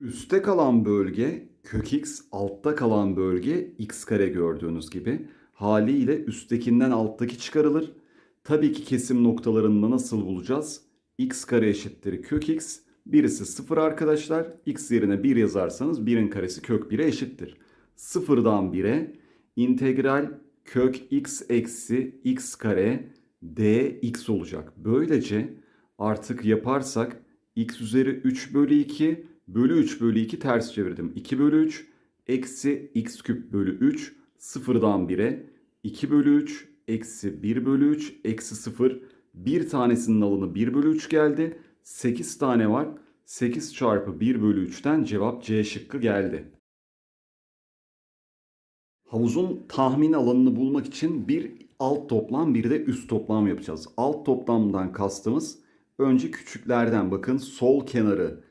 Üste kalan bölge kök x, altta kalan bölge x kare gördüğünüz gibi. Haliyle üsttekinden alttaki çıkarılır. Tabii ki kesim noktalarında nasıl bulacağız? x kare eşittir kök x. Birisi 0 arkadaşlar. x yerine 1 yazarsanız 1'in karesi kök 1'e eşittir. 0'dan 1'e integral kök x eksi x kare dx olacak. Böylece artık yaparsak x üzeri 3 bölü 2 Bölü 3 bölü 2 ters çevirdim. 2 bölü 3 eksi x küp bölü 3 sıfırdan 1'e. 2 bölü 3 eksi 1 bölü 3 eksi 0. Bir tanesinin alanı 1 bölü 3 geldi. 8 tane var. 8 çarpı 1 bölü 3'ten cevap C şıkkı geldi. Havuzun tahmin alanını bulmak için bir alt toplam bir de üst toplam yapacağız. Alt toplamdan kastımız önce küçüklerden bakın sol kenarı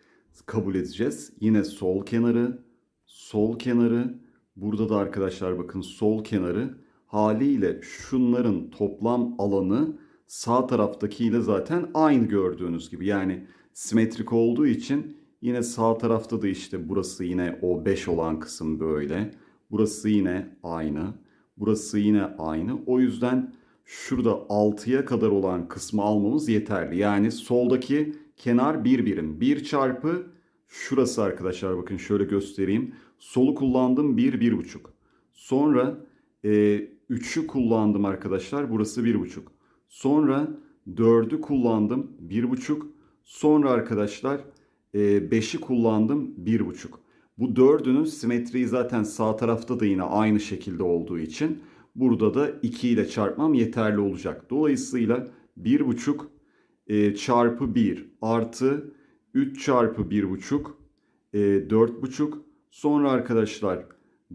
kabul edeceğiz. Yine sol kenarı, sol kenarı. Burada da arkadaşlar bakın sol kenarı haliyle şunların toplam alanı sağ taraftakiyle zaten aynı gördüğünüz gibi. Yani simetrik olduğu için yine sağ tarafta da işte burası yine o 5 olan kısım böyle. Burası yine aynı. Burası yine aynı. O yüzden şurada 6'ya kadar olan kısmı almamız yeterli. Yani soldaki kenar bir birim. 1 çarpı şurası arkadaşlar bakın şöyle göstereyim. Solu kullandım 1, 1,5. Sonra e, kullandım arkadaşlar. Burası 1,5. Sonra 4'ü kullandım 1,5. Sonra arkadaşlar 5'i e, kullandım 1,5. Bu 4'ünün simetriği zaten sağ tarafta da yine aynı şekilde olduğu için burada da 2 ile çarpmam yeterli olacak. Dolayısıyla 1,5 e, çarpı 1 artı 3 çarpı 1,5 e, 4,5 sonra arkadaşlar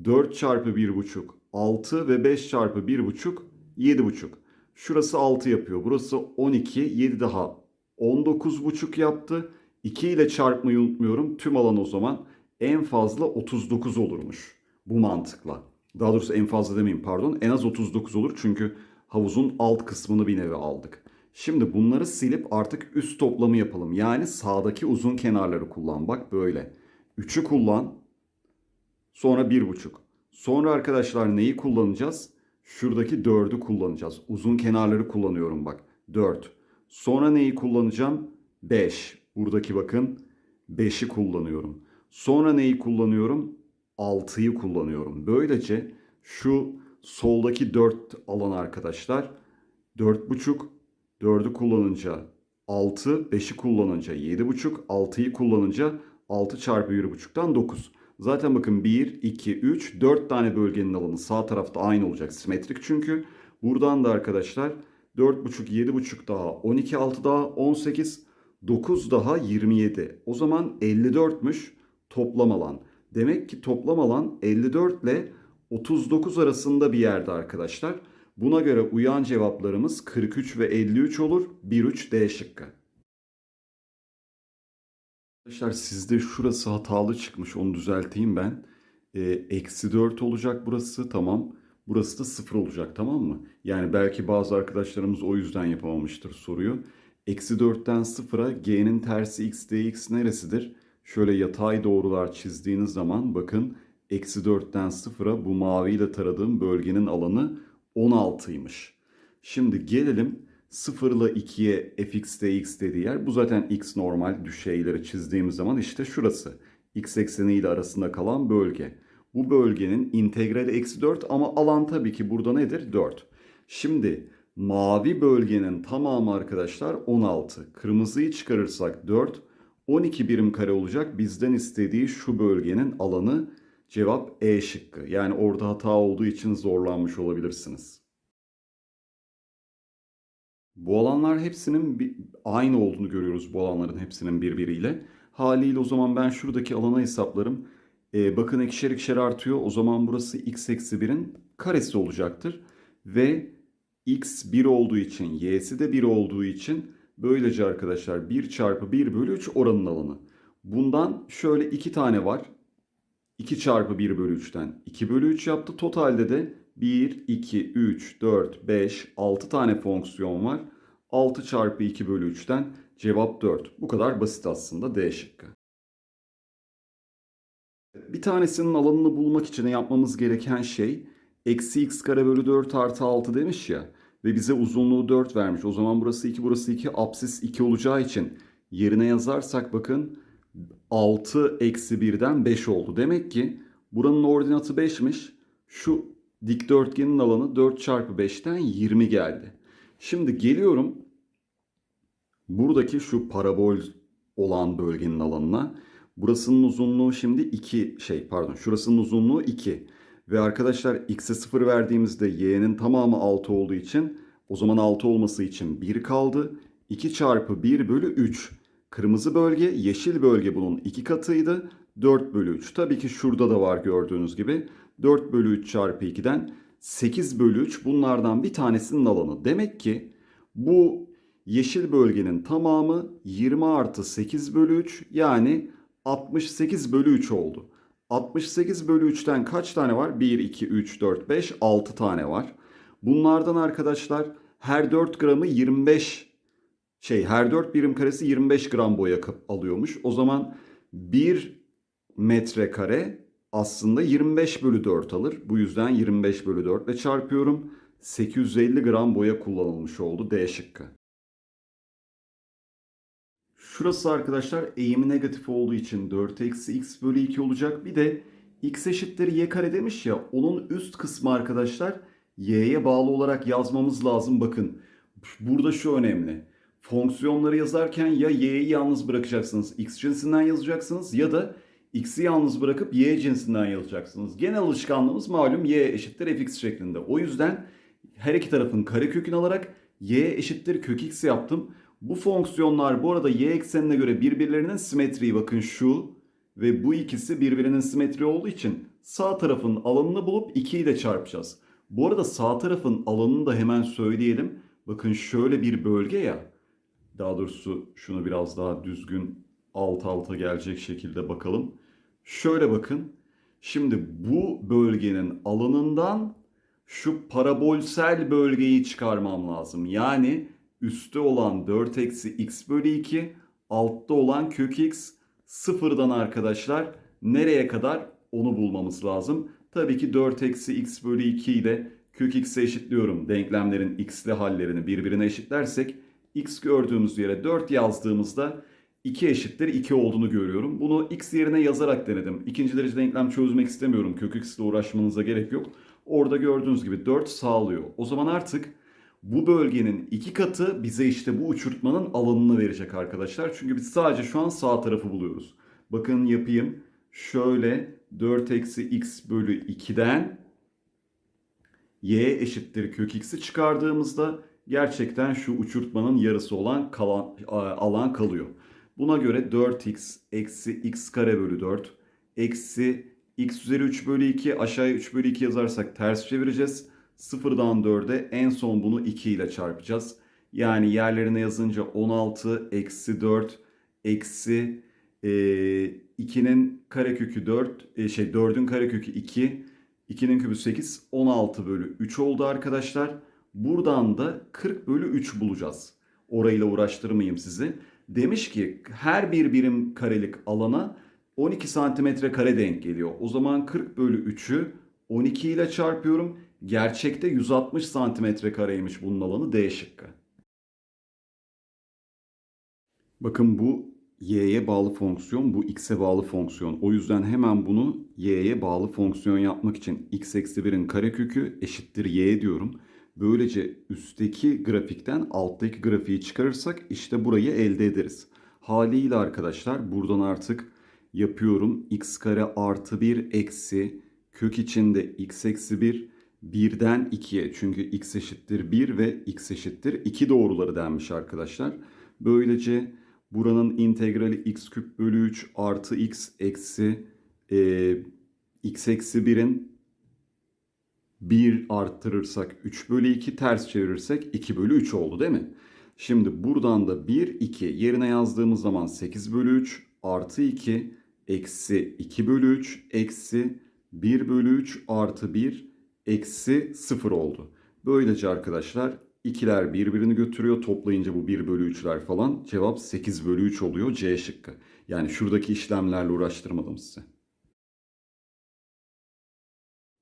4 çarpı 1,5 6 ve 5 çarpı 1,5 7,5. Şurası 6 yapıyor. Burası 12. 7 daha 19,5 yaptı. 2 ile çarpmayı unutmuyorum. Tüm alan o zaman en fazla 39 olurmuş bu mantıkla. Daha doğrusu en fazla demeyeyim pardon. En az 39 olur çünkü havuzun alt kısmını bir nevi aldık. Şimdi bunları silip artık üst toplamı yapalım. Yani sağdaki uzun kenarları kullan. Bak böyle. 3'ü kullan. Sonra 1,5. Sonra arkadaşlar neyi kullanacağız? Şuradaki 4'ü kullanacağız. Uzun kenarları kullanıyorum bak. 4. Sonra neyi kullanacağım? 5. Buradaki bakın 5'i kullanıyorum. Sonra neyi kullanıyorum? 6'yı kullanıyorum. Böylece şu soldaki 4 alan arkadaşlar 4,5 4'ü kullanınca 6, 5'i kullanınca 7,5, 6'yı kullanınca 6 çarpı 1,5'tan 9. Zaten bakın 1, 2, 3, 4 tane bölgenin alanı sağ tarafta aynı olacak. Simetrik çünkü. Buradan da arkadaşlar 4,5, 7,5 daha, 12, 6 daha, 18, 9 daha 27. O zaman 54'müş toplam alan. Demek ki toplam alan 54 ile 39 arasında bir yerde arkadaşlar. Buna göre uyan cevaplarımız 43 ve 53 olur. 13 D şıkkı. Arkadaşlar sizde şurası hatalı çıkmış. Onu düzelteyim ben. Ee, eksi 4 olacak burası. Tamam. Burası da 0 olacak tamam mı? Yani belki bazı arkadaşlarımız o yüzden yapamamıştır soruyu. Eksi 4'ten 0'a g'nin tersi x dx neresidir? Şöyle yatay doğrular çizdiğiniz zaman bakın eksi 4'ten 0'a bu maviyle taradığım bölgenin alanı 16'ymış. Şimdi gelelim 0 ile 2'ye fx dx dediği yer. Bu zaten x normal düşeyleri çizdiğimiz zaman işte şurası. x ekseni ile arasında kalan bölge. Bu bölgenin integrali eksi 4 ama alan tabii ki burada nedir? 4. Şimdi mavi bölgenin tamamı arkadaşlar 16. Kırmızıyı çıkarırsak 4. 12 birim kare olacak. Bizden istediği şu bölgenin alanı Cevap E şıkkı. Yani orada hata olduğu için zorlanmış olabilirsiniz. Bu alanlar hepsinin aynı olduğunu görüyoruz bu alanların hepsinin birbiriyle. Haliyle o zaman ben şuradaki alana hesaplarım. E, bakın ikişer ikişer artıyor. O zaman burası x eksi 1'in karesi olacaktır. Ve x 1 olduğu için y'si de 1 olduğu için böylece arkadaşlar 1 çarpı 1 bölü 3 oranın alanı. Bundan şöyle 2 tane var. 2 çarpı 1 bölü 3'ten 2 bölü 3 yaptı. Totalde de 1, 2, 3, 4, 5, 6 tane fonksiyon var. 6 çarpı 2 bölü 3'ten cevap 4. Bu kadar basit aslında D şıkkı. Bir tanesinin alanını bulmak için yapmamız gereken şey eksi x kare bölü 4 artı 6 demiş ya ve bize uzunluğu 4 vermiş. O zaman burası 2 burası 2 absis 2 olacağı için yerine yazarsak bakın 6 eksi 1'den 5 oldu. Demek ki buranın ordinatı 5'miş. Şu dikdörtgenin alanı 4 çarpı 5'ten 20 geldi. Şimdi geliyorum buradaki şu parabol olan bölgenin alanına. Burasının uzunluğu şimdi 2 şey pardon şurasının uzunluğu 2. Ve arkadaşlar x'e 0 verdiğimizde y'nin tamamı 6 olduğu için o zaman 6 olması için 1 kaldı. 2 çarpı 1 bölü 3. Kırmızı bölge, yeşil bölge bunun iki katıydı. 4 bölü 3. Tabii ki şurada da var gördüğünüz gibi. 4 bölü 3 çarpı 2'den 8 bölü 3 bunlardan bir tanesinin alanı. Demek ki bu yeşil bölgenin tamamı 20 artı 8 bölü 3 yani 68 bölü 3 oldu. 68 bölü 3'ten kaç tane var? 1, 2, 3, 4, 5, 6 tane var. Bunlardan arkadaşlar her 4 gramı 25 şey her 4 birim karesi 25 gram boya alıyormuş. O zaman 1 metrekare aslında 25 bölü 4 alır. Bu yüzden 25 bölü 4 ile çarpıyorum. 850 gram boya kullanılmış oldu D şıkkı. Şurası arkadaşlar eğimi negatif olduğu için 4 eksi x bölü 2 olacak. Bir de x eşittir y kare demiş ya onun üst kısmı arkadaşlar y'ye bağlı olarak yazmamız lazım. Bakın burada şu önemli fonksiyonları yazarken ya y'yi yalnız bırakacaksınız x cinsinden yazacaksınız ya da x'i yalnız bırakıp y cinsinden yazacaksınız. Genel alışkanlığımız malum y eşittir fx şeklinde. O yüzden her iki tarafın karekökünü alarak y eşittir kök x yaptım. Bu fonksiyonlar bu arada y eksenine göre birbirlerinin simetriği bakın şu ve bu ikisi birbirinin simetri olduğu için sağ tarafın alanını bulup 2'yi ile çarpacağız. Bu arada sağ tarafın alanını da hemen söyleyelim. Bakın şöyle bir bölge ya daha doğrusu şunu biraz daha düzgün alt alta gelecek şekilde bakalım. Şöyle bakın. Şimdi bu bölgenin alanından şu parabolsel bölgeyi çıkarmam lazım. Yani üstte olan 4 eksi x bölü 2 altta olan kök x sıfırdan arkadaşlar nereye kadar onu bulmamız lazım. Tabii ki 4 eksi x bölü 2 ile kök x'e eşitliyorum. Denklemlerin x'li hallerini birbirine eşitlersek x gördüğümüz yere 4 yazdığımızda 2 eşittir 2 olduğunu görüyorum. Bunu x yerine yazarak denedim. İkinci derece denklem çözmek istemiyorum. Kök x ile uğraşmanıza gerek yok. Orada gördüğünüz gibi 4 sağlıyor. O zaman artık bu bölgenin iki katı bize işte bu uçurtmanın alanını verecek arkadaşlar. Çünkü biz sadece şu an sağ tarafı buluyoruz. Bakın yapayım. Şöyle 4 eksi x bölü 2'den y eşittir kök x'i çıkardığımızda gerçekten şu uçurtmanın yarısı olan kalan, alan kalıyor. Buna göre 4x eksi x kare bölü 4 eksi x üzeri 3 bölü 2 aşağıya 3 bölü 2 yazarsak ters çevireceğiz. 0'dan 4'e en son bunu 2 ile çarpacağız. Yani yerlerine yazınca 16 eksi 4 eksi e, 2'nin karekökü 4 e, şey 4'ün karekökü 2 2'nin kübü 8 16 bölü 3 oldu arkadaşlar. Buradan da 40 bölü 3 bulacağız. Orayla uğraştırmayayım sizi. Demiş ki her bir birim karelik alana 12 santimetre kare denk geliyor. O zaman 40 bölü 3'ü 12 ile çarpıyorum. Gerçekte 160 santimetre kareymiş bunun alanı D şıkkı. Bakın bu y'ye bağlı fonksiyon, bu x'e bağlı fonksiyon. O yüzden hemen bunu y'ye bağlı fonksiyon yapmak için x eksi 1'in karekökü eşittir y diyorum. Böylece üstteki grafikten alttaki grafiği çıkarırsak işte burayı elde ederiz. Haliyle arkadaşlar buradan artık yapıyorum. x kare artı 1 eksi kök içinde x eksi 1 birden 2'ye. Çünkü x eşittir 1 ve x eşittir 2 doğruları denmiş arkadaşlar. Böylece buranın integrali x küp bölü 3 artı x eksi e, x eksi 1'in 1 arttırırsak 3 bölü 2 ters çevirirsek 2 bölü 3 oldu değil mi? Şimdi buradan da 1, 2 yerine yazdığımız zaman 8 bölü 3 artı 2 eksi 2 bölü 3 eksi 1 bölü 3 artı 1 eksi 0 oldu. Böylece arkadaşlar ikiler birbirini götürüyor. Toplayınca bu 1 bölü 3'ler falan cevap 8 bölü 3 oluyor C şıkkı. Yani şuradaki işlemlerle uğraştırmadım size.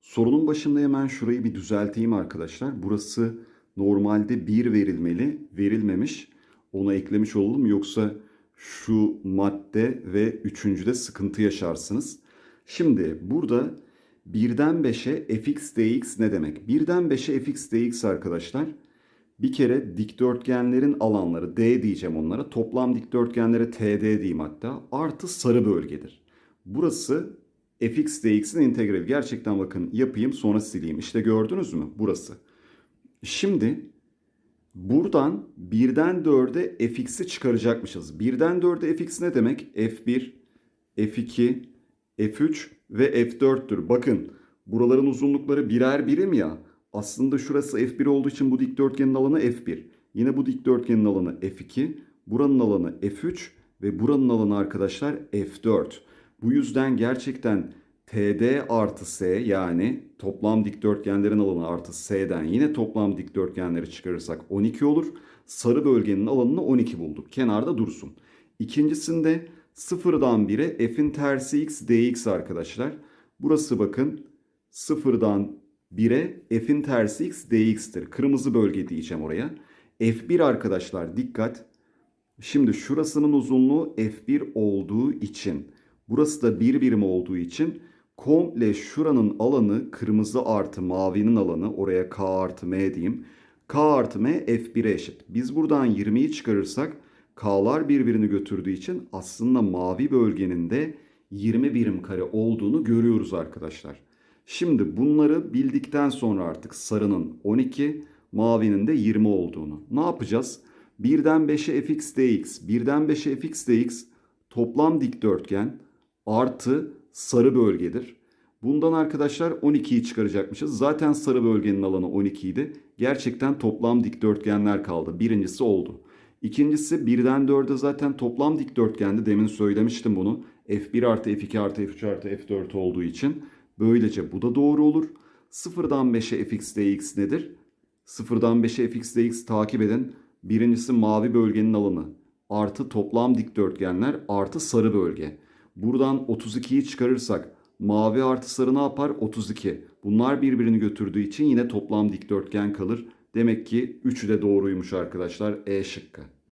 Sorunun başında hemen şurayı bir düzelteyim arkadaşlar. Burası normalde 1 verilmeli, verilmemiş. Ona eklemiş olalım yoksa şu madde ve üçüncüde sıkıntı yaşarsınız. Şimdi burada 1'den 5'e fx dx ne demek? 1'den 5'e fx dx arkadaşlar. Bir kere dikdörtgenlerin alanları d diyeceğim onlara. Toplam dikdörtgenlere td diyeyim hatta. Artı sarı bölgedir. Burası fx dx'in integrali. Gerçekten bakın yapayım sonra sileyim. İşte gördünüz mü? Burası. Şimdi buradan 1'den 4'e fx'i çıkaracakmışız. 1'den 4'e fx ne demek? f1, f2, f3 ve f4'tür. Bakın buraların uzunlukları birer birim ya. Aslında şurası f1 olduğu için bu dikdörtgenin alanı f1. Yine bu dikdörtgenin alanı f2, buranın alanı f3 ve buranın alanı arkadaşlar f4. Bu yüzden gerçekten TD artı S yani toplam dikdörtgenlerin alanı artı S'den yine toplam dikdörtgenleri çıkarırsak 12 olur. Sarı bölgenin alanını 12 bulduk. Kenarda dursun. İkincisinde sıfırdan 1'e f'in tersi x dx arkadaşlar. Burası bakın sıfırdan 1'e f'in tersi x dx'tir. Kırmızı bölge diyeceğim oraya. f1 arkadaşlar dikkat. Şimdi şurasının uzunluğu f1 olduğu için Burası da bir birim olduğu için komple şuranın alanı kırmızı artı mavinin alanı oraya K artı M diyeyim. K artı M F1'e eşit. Biz buradan 20'yi çıkarırsak K'lar birbirini götürdüğü için aslında mavi bölgenin de 20 birim kare olduğunu görüyoruz arkadaşlar. Şimdi bunları bildikten sonra artık sarının 12, mavinin de 20 olduğunu. Ne yapacağız? 1'den 5'e fx dx, 1'den 5'e fx dx toplam dikdörtgen artı sarı bölgedir. Bundan arkadaşlar 12'yi çıkaracakmışız. Zaten sarı bölgenin alanı 12 idi. Gerçekten toplam dikdörtgenler kaldı. Birincisi oldu. İkincisi birden 4'e zaten toplam dikdörtgendi. Demin söylemiştim bunu. F1 artı F2 artı F3 artı F4 olduğu için. Böylece bu da doğru olur. 0'dan 5'e fx dx nedir? 0'dan 5'e fx dx takip edin. Birincisi mavi bölgenin alanı artı toplam dikdörtgenler artı sarı bölge. Buradan 32'yi çıkarırsak mavi artı sarı ne yapar? 32. Bunlar birbirini götürdüğü için yine toplam dikdörtgen kalır. Demek ki 3'ü de doğruymuş arkadaşlar. E şıkkı.